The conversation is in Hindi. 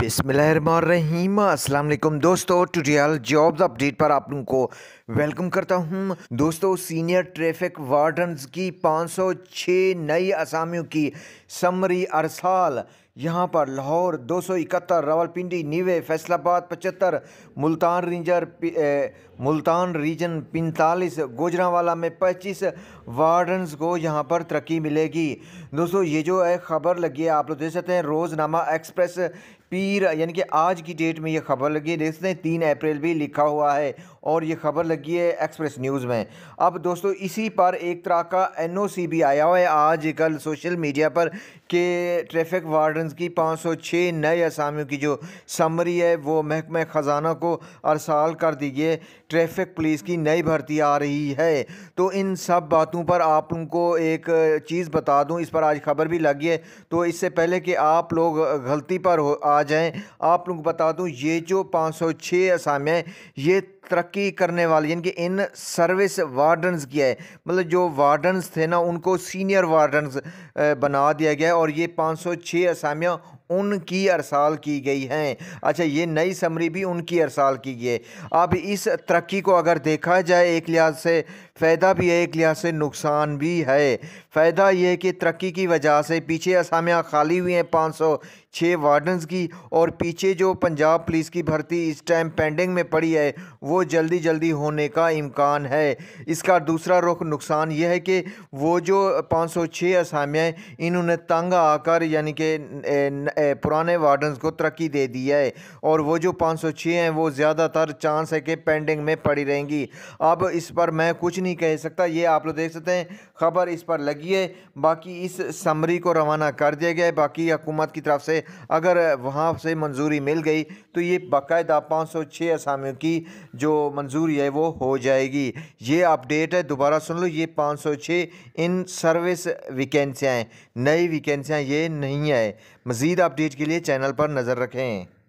बिसमीम असलम दोस्तों ट्यूटोरियल जॉब्स अपडेट पर आप लोगों को वेलकम करता हूं दोस्तों सीनियर ट्रैफिक वार्डन की 506 नई असामियों की समरी अरसाल यहां पर लाहौर दो सौ इकहत्तर रावलपिंडी नीवे फैसलाबाद पचहत्तर मुल्तान रेंजर मुल्तान रीजन पैंतालीस गोजरावाला में पच्चीस वार्डन्स को यहां पर तरक्की मिलेगी दोस्तों ये जो है ख़बर लगी है आप लोग देख सकते हैं रोज़नामा एक्सप्रेस पीर यानी कि आज की डेट में ये खबर लगी है देख सकते हैं तीन अप्रैल भी लिखा हुआ है और ये खबर लगी है एक्सप्रेस न्यूज़ में अब दोस्तों इसी पर एक तरह का एनओसी भी आया हुआ है आज कल सोशल मीडिया पर कि ट्रैफिक वार्डन की 506 नए असामियों की जो समरी है वो महकमे ख़जाना को अरसाल कर दी गई ट्रैफिक पुलिस की नई भर्ती आ रही है तो इन सब बातों पर आप उनको एक चीज़ बता दूँ इस पर आज खबर भी लगी है तो इससे पहले कि आप लोग गलती पर हो आ जाएं आप लोग बता दूं ये जो 506 असाम हैं ये तरक्की करने वाले यानी कि इन सर्विस वार्डन्स किया है मतलब जो वार्डन्स थे ना उनको सीनियर वार्डन्स बना दिया गया है और ये 506 सौ असामियाँ उनकी अरसाल की गई हैं अच्छा ये नई समरी भी उनकी अरसाल की गई है अब इस तरक्की को अगर देखा जाए एक लिहाज से फ़ायदा भी है एक लिहाज से नुकसान भी है फ़ायदा ये है कि तरक्की की वजह से पीछे असामियाँ खाली हुई हैं पाँच सौ छः वार्डन्स की और पीछे जो पंजाब पुलिस की भर्ती इस टाइम पेंडिंग में पड़ी है वो जल्दी जल्दी होने का इम्कान है इसका दूसरा रुख नुकसान यह है कि वो जो पाँच सौ छः असामियाँ इन्होंने तंग आकर यानी कि पुराने वार्डन को तरक्की दे दी है और वो जो पाँच सौ छः हैं वो ज़्यादातर चांस है कि पेंडिंग में पड़ी रहेंगी अब इस पर मैं कुछ नहीं कह सकता ये आप लोग देख सकते हैं ख़बर इस पर लगी है बाकी इस समरी को रवाना कर दिया गया है बाकी हुकूमत की तरफ से अगर वहाँ से मंजूरी मिल गई तो ये बाकायदा पाँच सौ छः आसामियों की जो मंजूरी है वो हो जाएगी ये अपडेट है दोबारा सुन लो ये पाँच सौ छः इन सर्विस वैकेंसियाँ नई वैकेंसियाँ ये नहीं है मज़ीद आप अपडेट के लिए चैनल पर नज़र रखें